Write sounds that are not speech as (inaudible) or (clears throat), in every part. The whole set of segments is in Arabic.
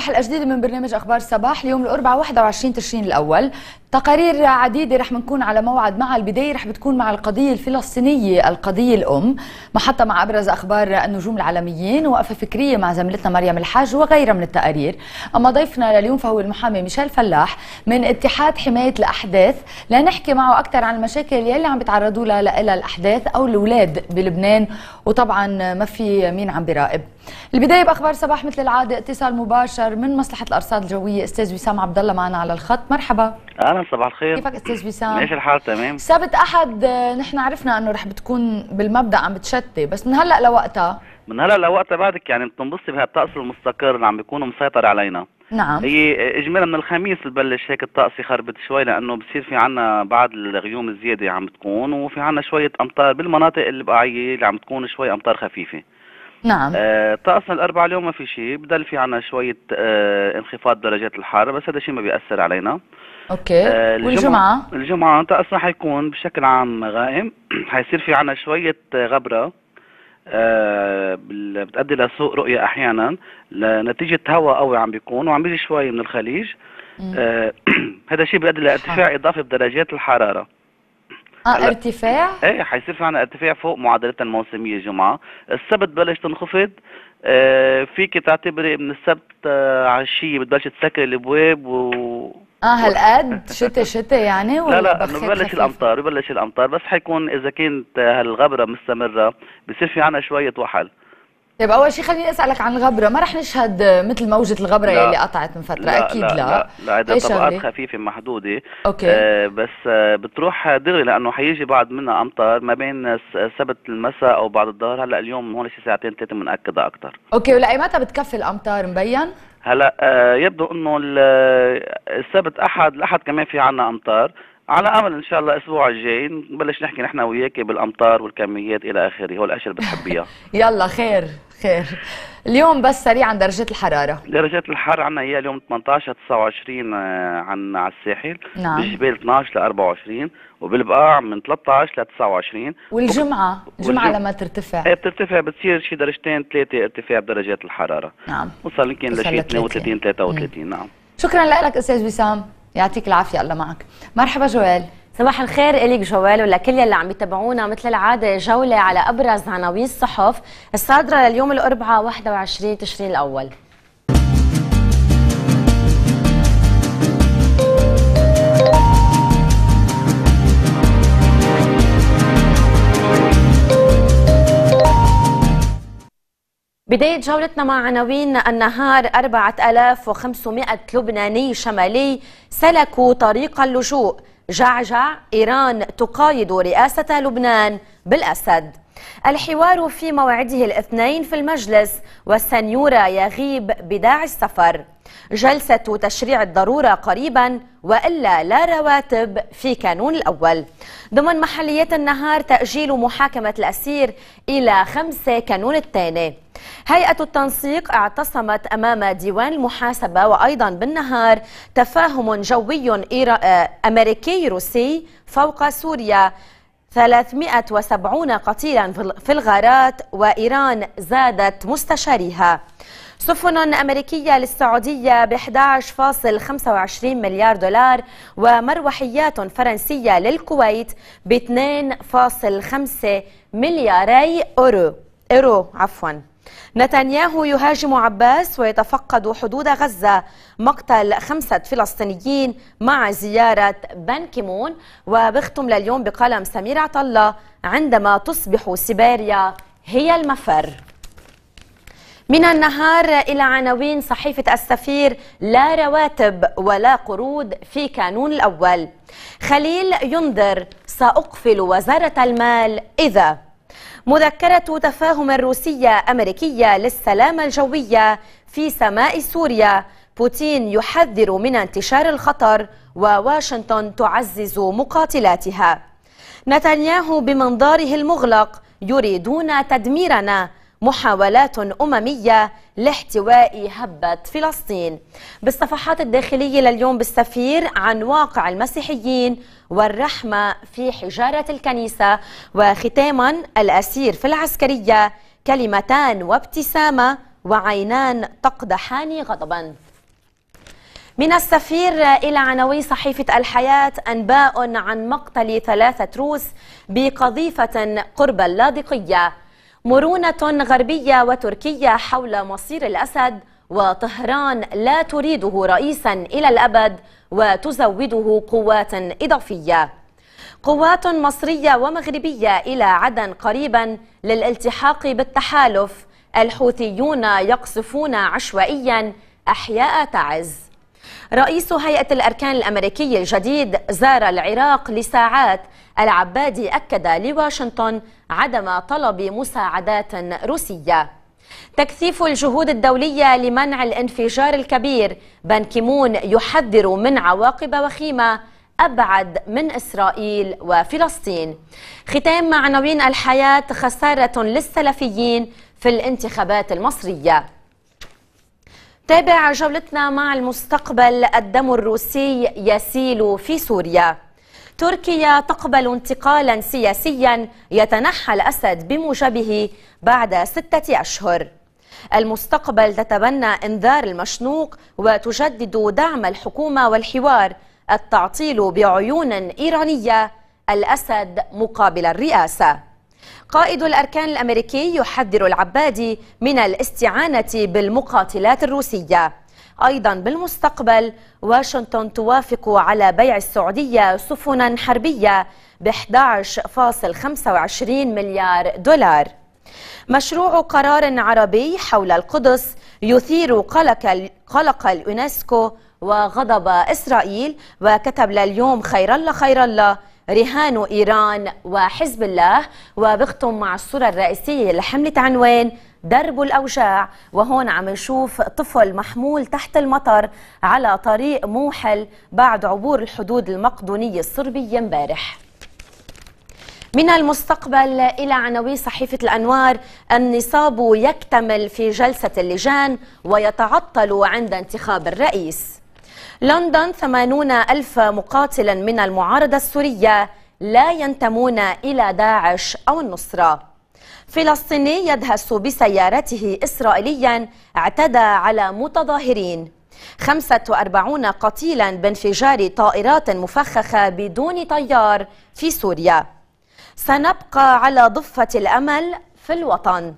حلقة جديدة من برنامج أخبار صباح اليوم الأربعاء 21 تشرين الأول تقارير عديدة رح نكون على موعد مع البداية رح بتكون مع القضية الفلسطينية القضية الأم محطة مع أبرز أخبار النجوم العالميين وقفة فكرية مع زميلتنا مريم الحاج وغيرها من التقارير أما ضيفنا لليوم فهو المحامي ميشيل فلاح من اتحاد حماية الأحداث لنحكي معه أكثر عن المشاكل يلي عم بتعرضوا لها الأحداث أو الأولاد بلبنان وطبعا ما في مين عم بيراقب البداية بأخبار صباح مثل العادة اتصال مباشر من مصلحة الأرصاد الجوية أستاذ وسام عبد الله معنا على الخط مرحبا أهلا صباح الخير كيفك استاذ وسام ماشي الحال تمام سبت احد نحن عرفنا انه رح بتكون بالمبدا عم بتشتي بس من هلا لوقتها من هلا لوقتها بعدك يعني بتنبسطي بهالطقس المستقر اللي عم بيكون مسيطر علينا نعم هي اجمالا من الخميس ببلش هيك الطقس يخربط شوي لانه بصير في عنا بعض الغيوم الزياده عم بتكون وفي عنا شويه امطار بالمناطق البقعيه اللي عم تكون شوي امطار خفيفه نعم آه طقسنا الاربع اليوم ما في شيء بضل في عنا شويه آه انخفاض درجات الحراره بس هذا شيء ما بياثر علينا اوكي آه والجمعه الجمعه طقسنا حيكون بشكل عام غائم (clears throat) حيصير في عنا شويه آه، غبره آه بتؤدي لسوء رؤيه احيانا لنتيجه هواء قوي عم بيكون وعم بيجي شوي من الخليج آه (clears throat) هذا الشيء بيؤدي لارتفاع اضافي بدرجات الحراره اه ارتفاع ايه حيصير في عنا ارتفاع فوق معدلات الموسميه الجمعه السبت بلش تنخفض آه فيك تعتبري من السبت آه عشية بتبلش تسكر الابواب و اه هالقد شتي شتي يعني لا لا ببلش الامطار ببلش الامطار بس حيكون اذا كانت آه، هالغبره مستمره بصير في عنا شويه وحل طيب اول شيء خليني اسالك عن الغبره ما رح نشهد مثل موجه الغبره لا. اللي قطعت من فتره لا اكيد لا لا لا عندها طبقات خفيفه محدوده اوكي آه بس آه بتروح دغري لانه حيجي بعد منها امطار ما بين سبت المساء او بعد الظهر هلا اليوم هون شي ساعتين ثلاثه بنأكدها اكثر اوكي ولا متى بتكفي الامطار مبين هلا آه يبدو انه آه، السبت احد الاحد كمان في عنا امطار على امل ان شاء الله الاسبوع الجاي نبلش نحكي نحن وياك بالامطار والكميات الى اخره هو الاشياء اللي بتحبيها (laughs) يلا خير خير اليوم بس سريعا درجة الحرارة درجات الحرارة عنا هي اليوم 18 29 آه، عن على الساحل نعم بالجبال 12 ل 24 وبالبقاع من 13 ل 29 والجمعة الجمعة والجم... لما ترتفع ايه بترتفع بتصير شي درجتين ثلاثة ارتفاع بدرجات الحرارة نعم وصل يمكن لشي 32 33 نعم شكرا لك استاذ وسام يعطيك العافيه الله معك مرحبا جوال صباح الخير إليك جوال ولكل يلي عم يتابعونا مثل العادة جولة على أبرز عناوين الصحف الصادرة لليوم الأربعاء 21 تشرين الأول بداية جولتنا مع عناوين النهار 4500 لبناني شمالي سلكوا طريق اللجوء جعجع إيران تقايد رئاسة لبنان بالأسد الحوار في موعده الاثنين في المجلس والسنيورة يغيب بداعي السفر جلسة تشريع الضرورة قريبا وإلا لا رواتب في كانون الأول ضمن محليات النهار تأجيل محاكمة الأسير إلى 5 كانون الثاني هيئة التنسيق اعتصمت أمام ديوان المحاسبة وأيضا بالنهار تفاهم جوي آه، أمريكي روسي فوق سوريا 370 قتيلا في الغارات وإيران زادت مستشاريها سفن أمريكية للسعودية ب 11.25 مليار دولار ومروحيات فرنسية للكويت ب 2.5 ملياري أورو أورو عفواً نتنياهو يهاجم عباس ويتفقد حدود غزة مقتل خمسة فلسطينيين مع زيارة بان كيمون وبختم لليوم بقلم سمير عطلة عندما تصبح سيبيريا هي المفر من النهار إلى عناوين صحيفة السفير لا رواتب ولا قروض في كانون الأول خليل ينذر سأقفل وزارة المال إذا مذكرة تفاهم روسية أمريكية للسلامة الجوية في سماء سوريا بوتين يحذر من انتشار الخطر وواشنطن تعزز مقاتلاتها نتنياهو بمنظاره المغلق يريدون تدميرنا محاولات أممية لاحتواء هبة فلسطين بالصفحات الداخلية لليوم بالسفير عن واقع المسيحيين والرحمة في حجارة الكنيسة وختاما الأسير في العسكرية كلمتان وابتسامة وعينان تقدحان غضبا من السفير إلى عناوين صحيفة الحياة أنباء عن مقتل ثلاثة روس بقذيفة قرب اللاذقية مرونة غربية وتركية حول مصير الأسد وطهران لا تريده رئيسا إلى الأبد وتزوده قوات إضافية قوات مصرية ومغربية إلى عدن قريبا للالتحاق بالتحالف الحوثيون يقصفون عشوائيا أحياء تعز رئيس هيئة الأركان الأمريكي الجديد زار العراق لساعات العبادي أكد لواشنطن عدم طلب مساعدات روسية تكثيف الجهود الدولية لمنع الانفجار الكبير بان يحذر من عواقب وخيمة أبعد من إسرائيل وفلسطين ختام عناوين الحياة خسارة للسلفيين في الانتخابات المصرية تابع جولتنا مع المستقبل الدم الروسي يسيل في سوريا تركيا تقبل انتقالا سياسيا يتنحى الأسد بموجبه بعد ستة أشهر المستقبل تتبنى انذار المشنوق وتجدد دعم الحكومة والحوار التعطيل بعيون إيرانية الأسد مقابل الرئاسة قائد الأركان الأمريكي يحذر العبادي من الاستعانة بالمقاتلات الروسية أيضا بالمستقبل واشنطن توافق على بيع السعودية سفنا حربية ب 11.25 مليار دولار مشروع قرار عربي حول القدس يثير قلق, قلق اليونسكو وغضب إسرائيل وكتب لليوم خير الله خير الله رهان إيران وحزب الله وبختم مع الصورة الرئيسية لحملة عنوان درب الأوجاع وهون عم نشوف طفل محمول تحت المطر على طريق موحل بعد عبور الحدود المقدونية الصربية امبارح من المستقبل إلى عناوين صحيفة الأنوار النصاب يكتمل في جلسة اللجان ويتعطل عند انتخاب الرئيس لندن ثمانون ألف مقاتلا من المعارضة السورية لا ينتمون إلى داعش أو النصرة فلسطيني يدهس بسيارته إسرائيليا اعتدى على متظاهرين 45 قتيلا بانفجار طائرات مفخخة بدون طيار في سوريا سنبقى على ضفة الأمل في الوطن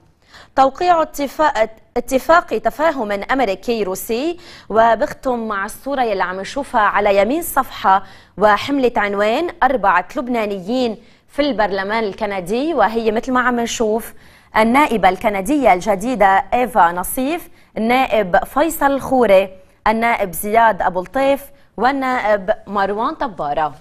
توقيع اتفاق, اتفاق تفاهم أمريكي روسي وبختم مع الصورة اللي عم نشوفها على يمين صفحة وحملة عنوان أربعة لبنانيين في البرلمان الكندي وهي مثل ما عم نشوف النائبة الكندية الجديدة إيفا نصيف النائب فيصل الخوري النائب زياد أبو لطيف والنائب مروان طبارة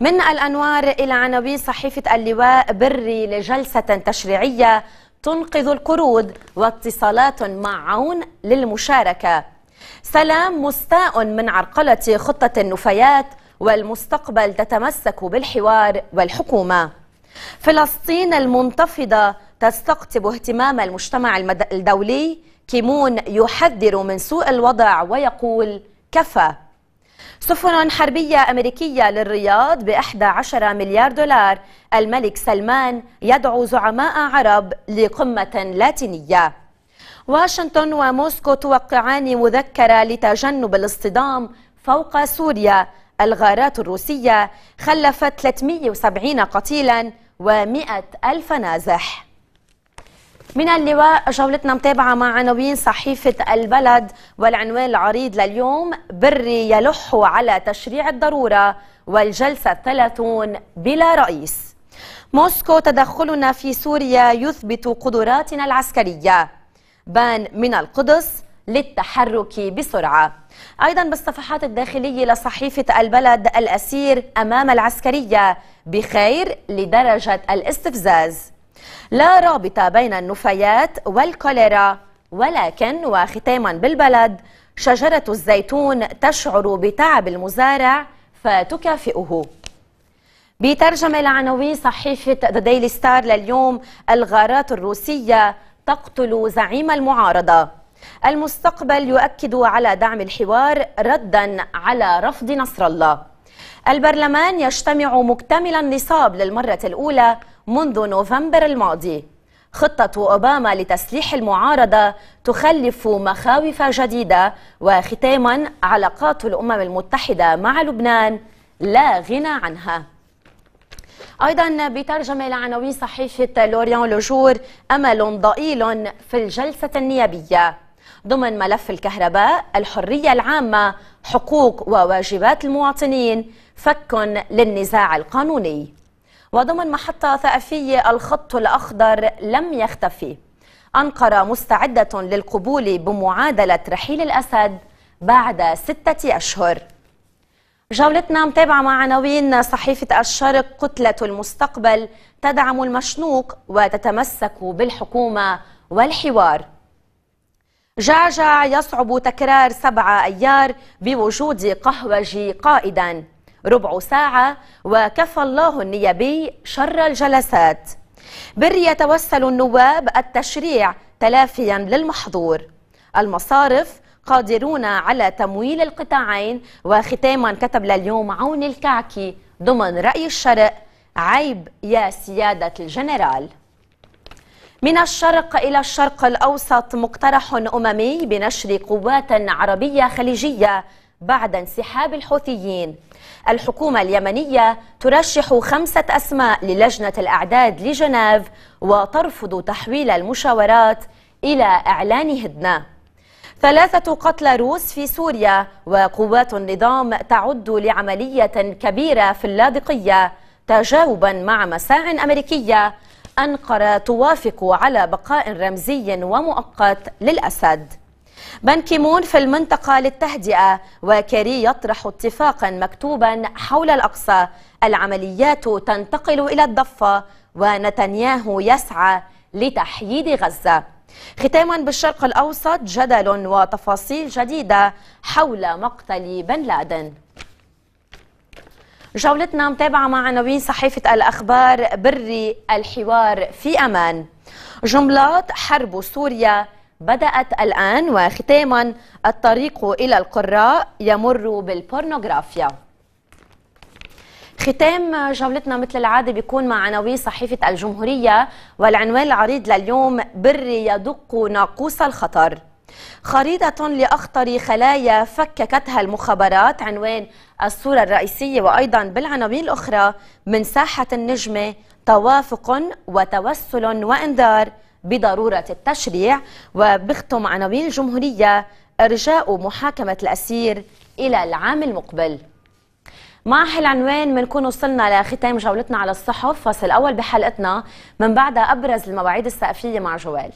من الأنوار إلى عناوين صحيفة اللواء بري لجلسة تشريعية تنقذ القروض واتصالات مع عون للمشاركة سلام مستاء من عرقلة خطة النفايات والمستقبل تتمسك بالحوار والحكومة فلسطين المنتفضة تستقطب اهتمام المجتمع الدولي كيمون يحذر من سوء الوضع ويقول كفى سفن حربية أمريكية للرياض بأحدى عشر مليار دولار الملك سلمان يدعو زعماء عرب لقمة لاتينية واشنطن وموسكو توقعان مذكرة لتجنب الاصطدام فوق سوريا الغارات الروسية خلفت 370 قتيلا و100 ألف نازح من اللواء جولتنا متابعة مع عناوين صحيفة البلد والعنوان العريض لليوم بري يلح على تشريع الضرورة والجلسة الثلاثون بلا رئيس موسكو تدخلنا في سوريا يثبت قدراتنا العسكرية بان من القدس للتحرك بسرعة أيضا بالصفحات الداخلية لصحيفة البلد الأسير أمام العسكرية بخير لدرجة الاستفزاز لا رابط بين النفايات والكوليرا ولكن وختاما بالبلد شجرة الزيتون تشعر بتعب المزارع فتكافئه بترجمة لعناوين صحيفة ذا ديلي ستار لليوم الغارات الروسية تقتل زعيم المعارضة المستقبل يؤكد على دعم الحوار ردا على رفض نصر الله البرلمان يجتمع مكتمل النصاب للمرة الأولى منذ نوفمبر الماضي خطة أوباما لتسليح المعارضة تخلف مخاوف جديدة وختاما علاقات الأمم المتحدة مع لبنان لا غنى عنها أيضا بترجمة لعناوين صحيفة لوريان لوجور أمل ضئيل في الجلسة النيابية ضمن ملف الكهرباء الحرية العامة حقوق وواجبات المواطنين فك للنزاع القانوني وضمن محطة ثقافية الخط الأخضر لم يختفي أنقرة مستعدة للقبول بمعادلة رحيل الأسد بعد ستة أشهر جولتنا متابعة مع عناوين صحيفة الشرق كتلة المستقبل تدعم المشنوق وتتمسك بالحكومة والحوار جعجع يصعب تكرار سبعة أيار بوجود قهوجي قائدا ربع ساعة وكفى الله النيابي شر الجلسات بر يتوسل النواب التشريع تلافيا للمحظور المصارف قادرون على تمويل القطاعين وختاما كتب لليوم عون الكعكي ضمن رأي الشرق عيب يا سيادة الجنرال من الشرق إلى الشرق الأوسط مقترح أممي بنشر قوات عربية خليجية بعد انسحاب الحوثيين الحكومة اليمنية ترشح خمسة أسماء للجنة الأعداد لجنيف وترفض تحويل المشاورات إلى إعلان هدنة ثلاثة قتلى روس في سوريا وقوات النظام تعد لعملية كبيرة في اللاذقية تجاوبا مع مساع أمريكية أنقرة توافق على بقاء رمزي ومؤقت للأسد بنكيمون في المنطقة للتهدئة وكاري يطرح اتفاقا مكتوبا حول الأقصى العمليات تنتقل إلى الضفة ونتنياهو يسعى لتحييد غزة ختاما بالشرق الأوسط جدل وتفاصيل جديدة حول مقتل بن لادن جولتنا متابعة مع عناوين صحيفة الأخبار بري الحوار في أمان جملات حرب سوريا بدأت الآن وختاما الطريق إلى القراء يمر بالبورنوغرافيا ختام جولتنا مثل العادة بيكون مع عناوين صحيفة الجمهورية والعنوان العريض لليوم بري يدق ناقوس الخطر خريطة لأخطر خلايا فككتها المخابرات عنوان الصورة الرئيسية وأيضا بالعناوين الأخرى من ساحة النجمة توافق وتوسل وإنذار بضرورة التشريع وبختم عناوين الجمهورية إرجاء محاكمة الأسير إلى العام المقبل مع هالعنوان بنكون وصلنا لختام جولتنا على الصحف فصل أول بحلقتنا من بعدها أبرز المواعيد السقفية مع جوال